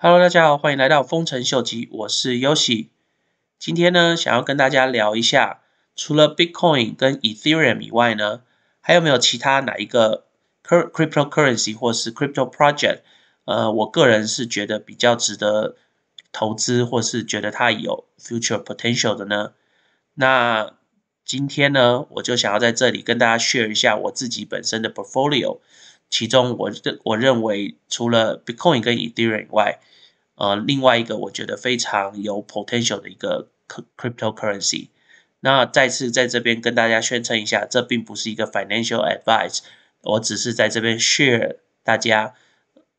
Hello，大家好，欢迎来到《丰臣秀吉》，我是 Yoshi。今天呢，想要跟大家聊一下，除了 Bitcoin 跟 Ethereum 以外呢，还有没有其他哪一个 Cryptocurrency 或是 Crypto Project？呃，我个人是觉得比较值得投资，或是觉得它有 Future Potential 的呢？那今天呢，我就想要在这里跟大家 share 一下我自己本身的 Portfolio。其中，我认我认为除了 Bitcoin 跟 Ethereum 以外，呃，另外一个我觉得非常有 potential 的一个 cryptocurrency。那再次在这边跟大家宣称一下，这并不是一个 financial advice，我只是在这边 share 大家，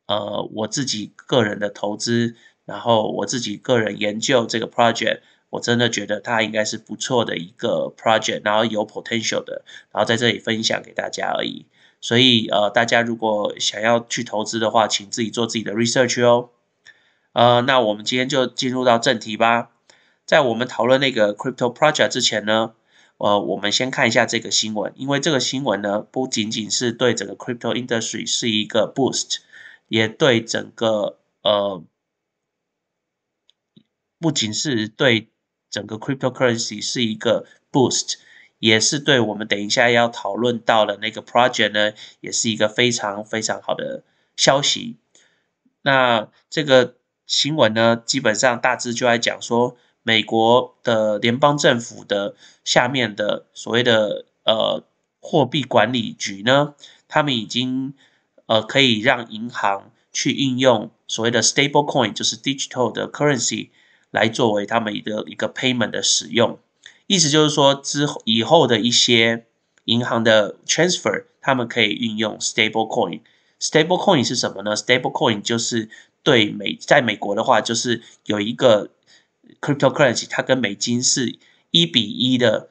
呃，我自己个人的投资，然后我自己个人研究这个 project，我真的觉得它应该是不错的一个 project，然后有 potential 的，然后在这里分享给大家而已。所以，呃，大家如果想要去投资的话，请自己做自己的 research 哦。呃，那我们今天就进入到正题吧。在我们讨论那个 crypto project 之前呢，呃，我们先看一下这个新闻，因为这个新闻呢，不仅仅是对整个 crypto industry 是一个 boost，也对整个呃，不仅是对整个 cryptocurrency 是一个 boost。也是对我们等一下要讨论到的那个 project 呢，也是一个非常非常好的消息。那这个新闻呢，基本上大致就在讲说，美国的联邦政府的下面的所谓的呃货币管理局呢，他们已经呃可以让银行去运用所谓的 stable coin，就是 digital 的 currency 来作为他们的一个 payment 的使用。意思就是说，之以后的一些银行的 transfer，他们可以运用 stable coin。stable coin 是什么呢？stable coin 就是对美，在美国的话，就是有一个 cryptocurrency，它跟美金是一比一的，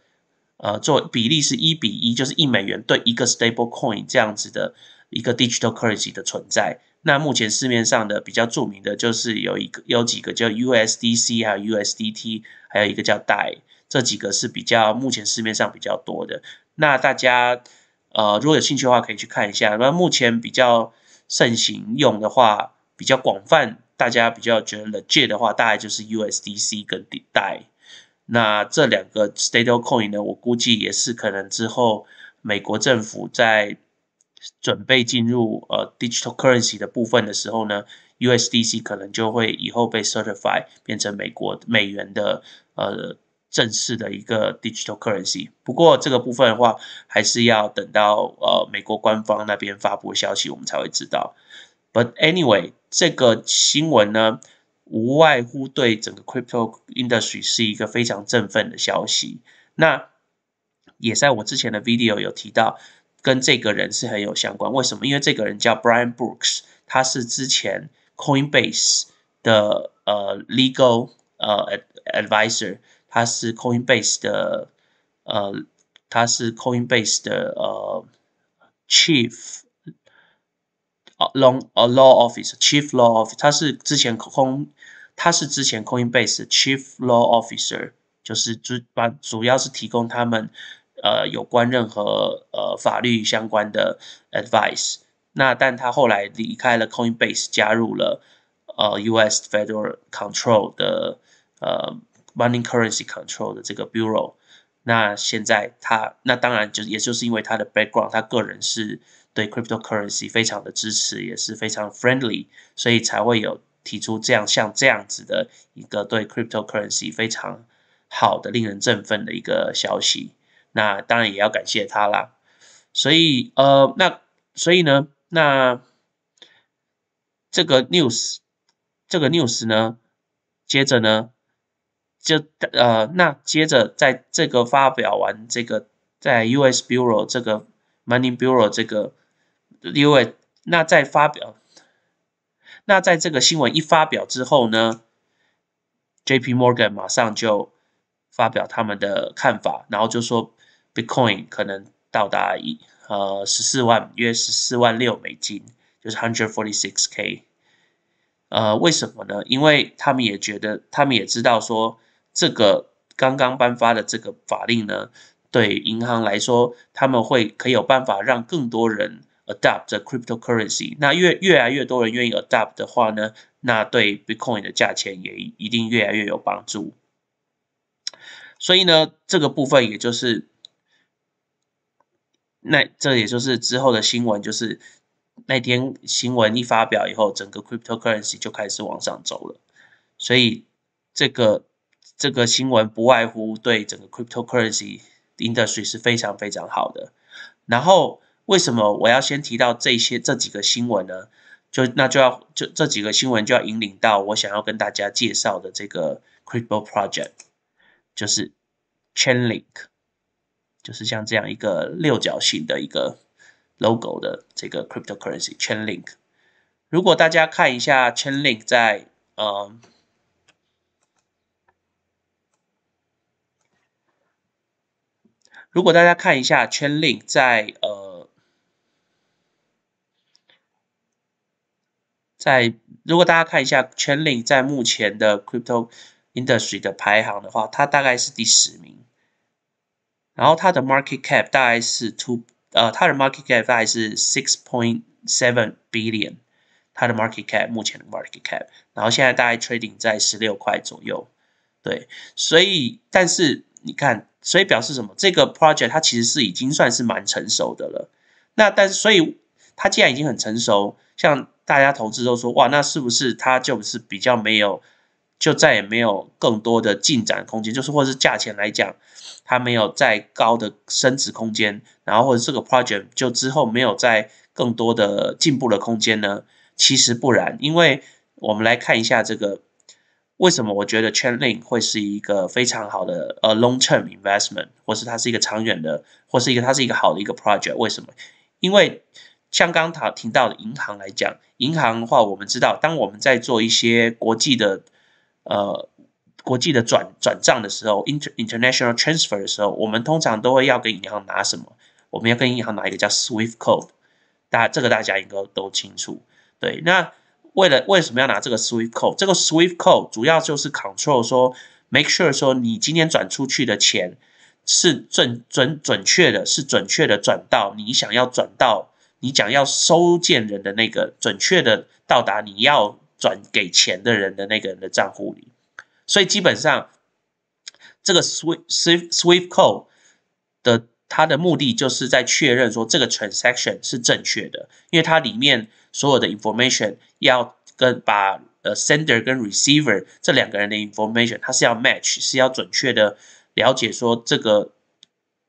呃，做比例是一比一，就是一美元对一个 stable coin 这样子的一个 digital currency 的存在。那目前市面上的比较著名的就是有一个有几个叫 USDC 有 USDT，还有一个叫 Dai。这几个是比较目前市面上比较多的，那大家呃如果有兴趣的话可以去看一下。那目前比较盛行用的话，比较广泛，大家比较觉得热界的话，大概就是 USDC 跟 Dai。那这两个 stable coin 呢，我估计也是可能之后美国政府在准备进入呃 digital currency 的部分的时候呢，USDC 可能就会以后被 certified 变成美国美元的呃。正式的一个 digital currency，不过这个部分的话，还是要等到呃美国官方那边发布消息，我们才会知道。But anyway，这个新闻呢，无外乎对整个 crypto industry 是一个非常振奋的消息。那也在我之前的 video 有提到，跟这个人是很有相关。为什么？因为这个人叫 Brian Brooks，他是之前 Coinbase 的呃 legal 呃 advisor。他是 Coinbase 的呃，他是 Coinbase 的呃 chief long a law officer chief law officer，他是之前空他是之前 Coinbase chief law officer，就是主把主要是提供他们呃有关任何呃法律相关的 advice。那但他后来离开了 Coinbase，加入了呃 US Federal Control 的呃。Money Currency Control 的这个 Bureau，那现在他那当然就也就是因为他的 background，他个人是对 cryptocurrency 非常的支持，也是非常 friendly，所以才会有提出这样像这样子的一个对 cryptocurrency 非常好的、令人振奋的一个消息。那当然也要感谢他啦。所以呃，那所以呢，那这个 news，这个 news 呢，接着呢。就呃，那接着在这个发表完这个在 U.S. Bureau 这个 Money Bureau 这个 U.S. 那在发表，那在这个新闻一发表之后呢，J.P. Morgan 马上就发表他们的看法，然后就说 Bitcoin 可能到达一呃十四万约十四万六美金，就是 Hundred Forty Six K。呃，为什么呢？因为他们也觉得，他们也知道说。这个刚刚颁发的这个法令呢，对银行来说，他们会可有办法让更多人 adopt the cryptocurrency。那越越来越多人愿意 adopt 的话呢，那对 Bitcoin 的价钱也一定越来越有帮助。所以呢，这个部分也就是，那这也就是之后的新闻，就是那天新闻一发表以后，整个 cryptocurrency 就开始往上走了。所以这个。这个新闻不外乎对整个 cryptocurrency industry 是非常非常好的。然后为什么我要先提到这些这几个新闻呢？就那就要就这几个新闻就要引领到我想要跟大家介绍的这个 crypto project，就是 Chainlink，就是像这样一个六角形的一个 logo 的这个 cryptocurrency Chainlink。如果大家看一下 Chainlink 在呃。如果大家看一下 Chainlink 在呃，在如果大家看一下 Chainlink 在目前的 Crypto industry 的排行的话，它大概是第十名。然后它的 Market Cap 大概是 two 呃，它的 Market Cap 大概是 six point seven billion，它的 Market Cap 目前的 Market Cap，然后现在大概 Trading 在十六块左右。对，所以但是你看。所以表示什么？这个 project 它其实是已经算是蛮成熟的了。那但是，所以它既然已经很成熟，像大家投资都说，哇，那是不是它就是比较没有，就再也没有更多的进展空间？就是，或是价钱来讲，它没有再高的升值空间，然后或者这个 project 就之后没有再更多的进步的空间呢？其实不然，因为我们来看一下这个。为什么我觉得 Chainlink 会是一个非常好的呃 long term investment，或是它是一个长远的，或是一个它是一个好的一个 project？为什么？因为像刚讨提到的银行来讲，银行的话我们知道，当我们在做一些国际的呃国际的转转账的时候，inter international transfer 的时候，我们通常都会要跟银行拿什么？我们要跟银行拿一个叫 SWIFT code，大家这个大家应该都清楚。对，那。为了为什么要拿这个 Swift code？这个 Swift code 主要就是 control，说 make sure，说你今天转出去的钱是准准准确的，是准确的转到你想要转到你想要收件人的那个准确的到达你要转给钱的人的那个人的账户里。所以基本上这个 Swift Swift Swift code 的。它的目的就是在确认说这个 transaction 是正确的，因为它里面所有的 information 要跟把呃 sender 跟 receiver 这两个人的 information 它是要 match，是要准确的了解说这个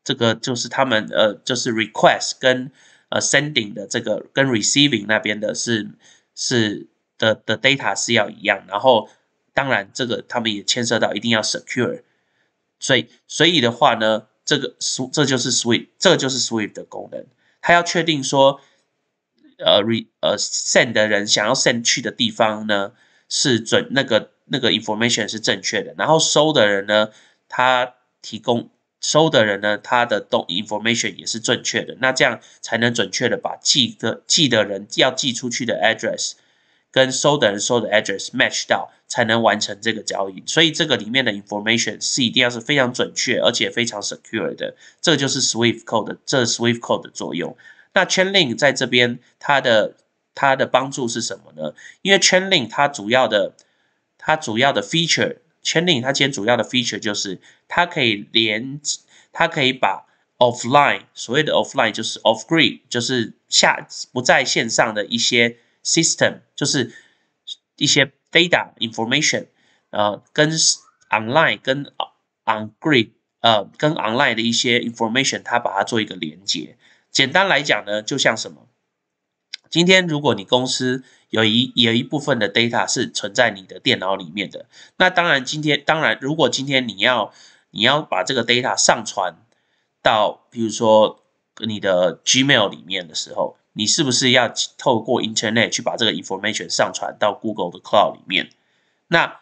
这个就是他们呃就是 request 跟呃 sending 的这个跟 receiving 那边的是是的的 data 是要一样，然后当然这个他们也牵涉到一定要 secure，所以所以的话呢。这个苏，这就是 Swift，这就是 Swift 的功能。它要确定说，呃，re 呃 send 的人想要 send 去的地方呢，是准那个那个 information 是正确的。然后收的人呢，他提供收的人呢，他的动 information 也是正确的。那这样才能准确的把寄的寄的人要寄出去的 address。跟收的人收的 address match 到，才能完成这个交易。所以这个里面的 information 是一定要是非常准确，而且非常 secure 的。这就是 Swift Code 这 Swift Code 的作用。那 Chain Link 在这边它的它的帮助是什么呢？因为 Chain Link 它主要的它主要的 feature，Chain Link 它今天主要的 feature 就是它可以连，它可以把 offline 所谓的 offline 就是 off grid，就是下不在线上的一些 system。就是一些 data information，呃，跟 online，跟 on grid，呃，跟 online 的一些 information，它把它做一个连接。简单来讲呢，就像什么？今天如果你公司有一有一部分的 data 是存在你的电脑里面的，那当然今天当然，如果今天你要你要把这个 data 上传到，比如说你的 Gmail 里面的时候。你是不是要透过 internet 去把这个 information 上传到 Google 的 cloud 里面？那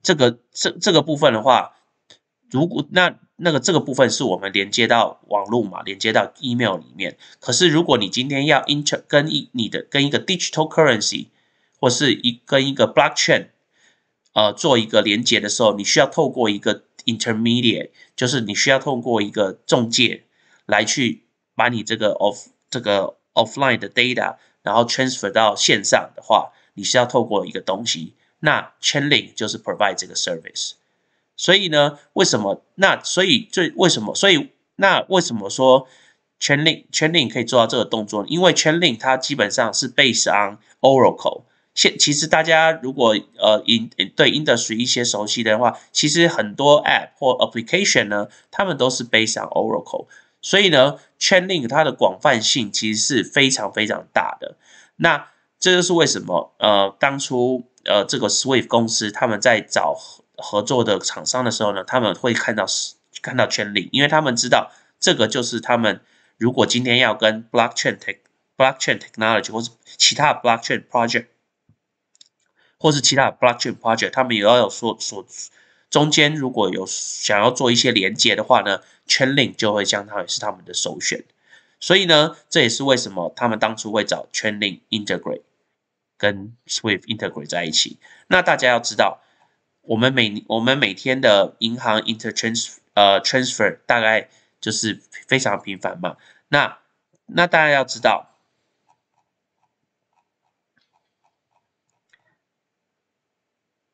这个这这个部分的话，如果那那个这个部分是我们连接到网络嘛，连接到 email 里面。可是如果你今天要 inter 跟一你的跟一个 digital currency 或是一跟一个 blockchain 呃做一个连接的时候，你需要透过一个 intermediate，就是你需要透过一个中介来去把你这个 of 这个 offline 的 data，然后 transfer 到线上的话，你是要透过一个东西，那 c h i n Ling 就是 provide 这个 service。所以呢，为什么？那所以最为什么？所以那为什么说 c h a n Ling Chen Ling 可以做到这个动作？因为 c h i n Ling 它基本上是 based on Oracle。现其实大家如果呃 in 对 industry 一些熟悉的话，其实很多 app 或 application 呢，他们都是 based on Oracle。所以呢。圈令它的广泛性其实是非常非常大的那这就是为什么呃当初呃这个 swift 公司他们在找合作的厂商的时候呢他们会看到看到圈令因为他们知道这个就是他们如果今天要跟 blockchain tech blockchain technology 或是其他 blockchain project 或是其他 blockchain project 他们也要有所所中间如果有想要做一些连接的话呢，Chainlink 就会将它也是他们的首选。所以呢，这也是为什么他们当初会找 Chainlink integrate 跟 Swift integrate 在一起。那大家要知道，我们每我们每天的银行 intertrans 呃 transfer 大概就是非常频繁嘛。那那大家要知道，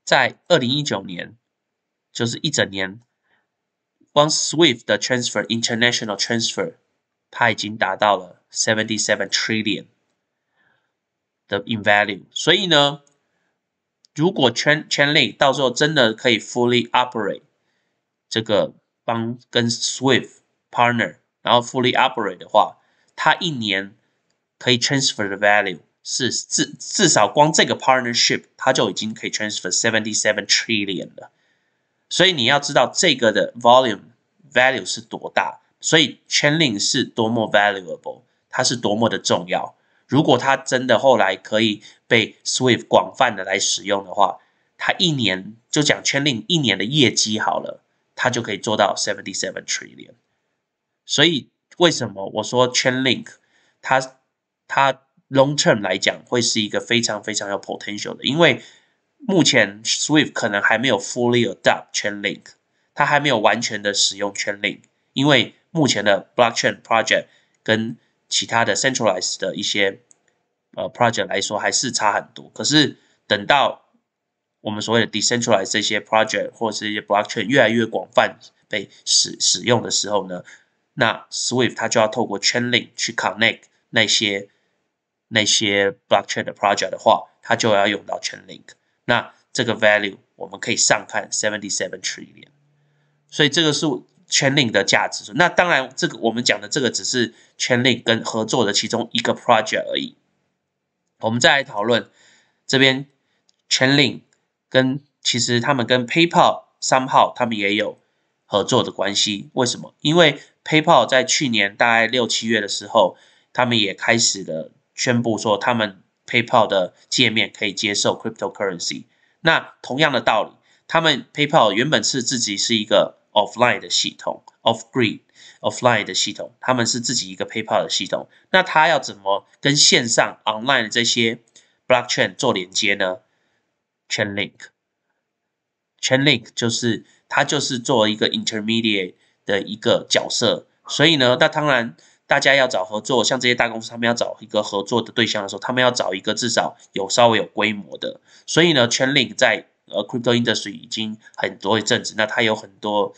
在二零一九年。就是一整年，光 SWIFT 的 transfer international transfer，它已经达到了 seventy seven trillion 的 in value。所以呢，如果 Chen c h n Li 到时候真的可以 fully operate 这个帮跟 SWIFT partner，然后 fully operate 的话，它一年可以 transfer 的 value 是至至少光这个 partnership，它就已经可以 transfer seventy seven trillion 了。所以你要知道这个的 volume value 是多大，所以 chain link 是多么 valuable，它是多么的重要。如果它真的后来可以被 Swift 广泛的来使用的话，它一年就讲 chain link 一年的业绩好了，它就可以做到 seventy seven trillion。所以为什么我说 chain link，它它 long term 来讲会是一个非常非常有 potential 的，因为目前，Swift 可能还没有 fully adopt Chainlink，它还没有完全的使用 Chainlink，因为目前的 blockchain project 跟其他的 centralized 的一些呃 project 来说还是差很多。可是等到我们所谓的 decentralized 这些 project 或者这些 blockchain 越来越广泛被使使用的时候呢，那 Swift 它就要透过 Chainlink 去 connect 那些那些 blockchain 的 project 的话，它就要用到 Chainlink。那这个 value 我们可以上看 seventy seven trillion，所以这个是 Chainlink 的价值。那当然，这个我们讲的这个只是 Chainlink 跟合作的其中一个 project 而已。我们再来讨论这边 Chainlink 跟其实他们跟 PayPal 三号他们也有合作的关系。为什么？因为 PayPal 在去年大概六七月的时候，他们也开始了宣布说他们。PayPal 的界面可以接受 cryptocurrency。那同样的道理，他们 PayPal 原本是自己是一个 offline 的系统，off-grid offline 的系统，他们是自己一个 PayPal 的系统。那他要怎么跟线上 online 的这些 blockchain 做连接呢？Chainlink，Chainlink 就是它就是做一个 intermediate 的一个角色。所以呢，那当然。大家要找合作，像这些大公司，他们要找一个合作的对象的时候，他们要找一个至少有稍微有规模的。所以呢，Chainlink 在呃，crypto industry 已经很多一阵子，那它有很多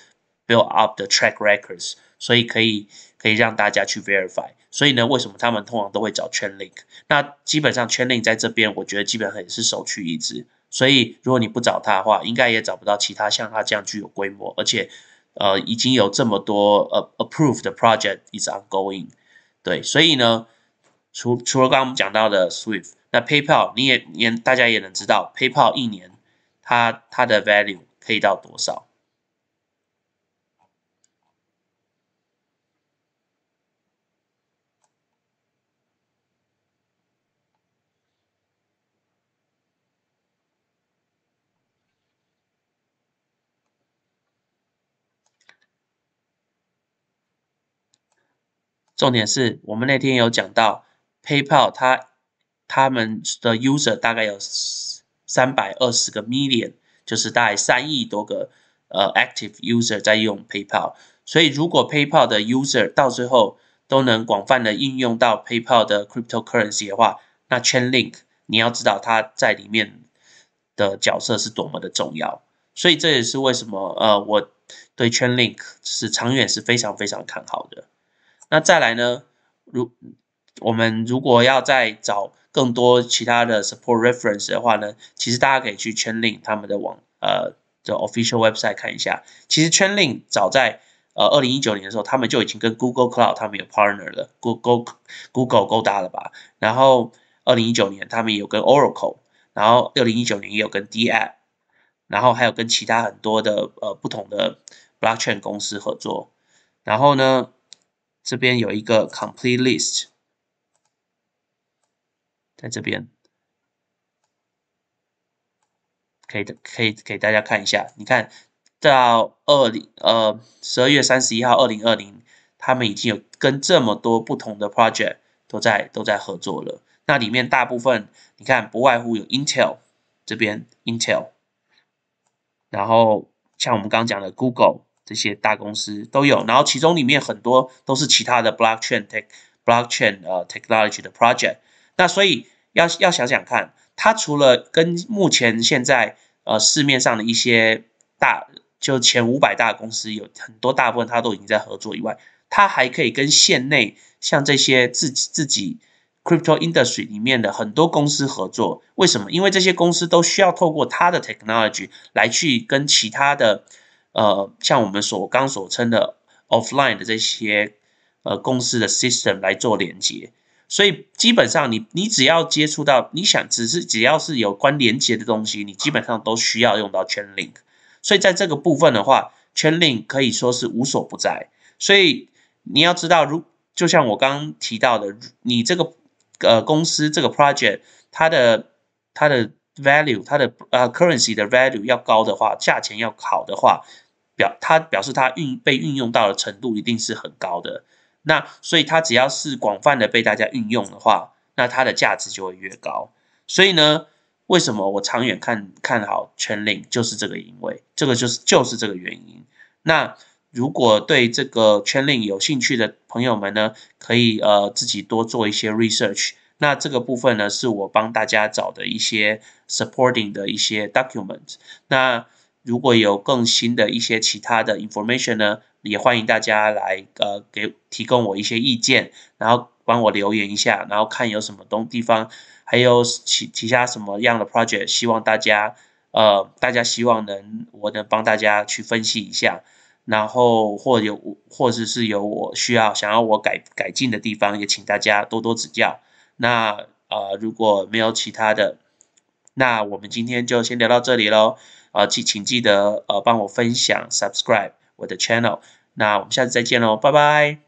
build up 的 track records，所以可以可以让大家去 verify。所以呢，为什么他们通常都会找 Chainlink？那基本上 Chainlink 在这边，我觉得基本上也是首屈一指。所以如果你不找他的话，应该也找不到其他像他这样具有规模，而且。呃，已经有这么多呃 approved 的 project is ongoing，对，所以呢，除除了刚刚我们讲到的 Swift，那 PayPal 你也也大家也能知道 PayPal 一年它它的 value 可以到多少。重点是我们那天有讲到，PayPal 它他们的 user 大概有三百二十个 million，就是大概三亿多个呃 active user 在用 PayPal，所以如果 PayPal 的 user 到最后都能广泛的应用到 PayPal 的 cryptocurrency 的话，那 Chainlink 你要知道它在里面的角色是多么的重要，所以这也是为什么呃我对 Chainlink 是长远是非常非常看好的。那再来呢？如我们如果要再找更多其他的 support reference 的话呢？其实大家可以去 Chainlink 他们的网呃的 official website 看一下。其实 Chainlink 早在呃二零一九年的时候，他们就已经跟 Google Cloud 他们有 partner 了，Google Google 搭了吧？然后二零一九年他们也有跟 Oracle，然后二零一九年也有跟 DApp，然后还有跟其他很多的呃不同的 blockchain 公司合作。然后呢？这边有一个 complete list，在这边可以可以给大家看一下。你看到二零呃十二月三十一号二零二零，他们已经有跟这么多不同的 project 都在都在合作了。那里面大部分你看不外乎有 Intel 这边 Intel，然后像我们刚刚讲的 Google。这些大公司都有，然后其中里面很多都是其他的 blockchain tech、blockchain 呃 technology 的 project。那所以要要想想看，它除了跟目前现在呃市面上的一些大，就前五百大公司有很多大部分它都已经在合作以外，它还可以跟县内像这些自己自己 crypto industry 里面的很多公司合作。为什么？因为这些公司都需要透过它的 technology 来去跟其他的。呃，像我们所刚所称的 offline 的这些呃公司的 system 来做连接，所以基本上你你只要接触到你想，只是只要是有关连接的东西，你基本上都需要用到 chain link。所以在这个部分的话，chain link 可以说是无所不在。所以你要知道，如就像我刚提到的，你这个呃公司这个 project，它的它的 value，它的呃 currency 的 value 要高的话，价钱要好的话。表它表示它运被运用到的程度一定是很高的，那所以它只要是广泛的被大家运用的话，那它的价值就会越高。所以呢，为什么我长远看看好圈链，就是这个因为，这个就是就是这个原因。那如果对这个圈链有兴趣的朋友们呢，可以呃自己多做一些 research。那这个部分呢，是我帮大家找的一些 supporting 的一些 document。那如果有更新的一些其他的 information 呢，也欢迎大家来呃给提供我一些意见，然后帮我留言一下，然后看有什么东地方，还有其其他什么样的 project，希望大家呃大家希望能我能帮大家去分析一下，然后或有或者是有我需要想要我改改进的地方，也请大家多多指教。那呃如果没有其他的，那我们今天就先聊到这里喽。呃，记请记得呃，帮我分享、subscribe 我的 channel。那我们下次再见喽，拜拜。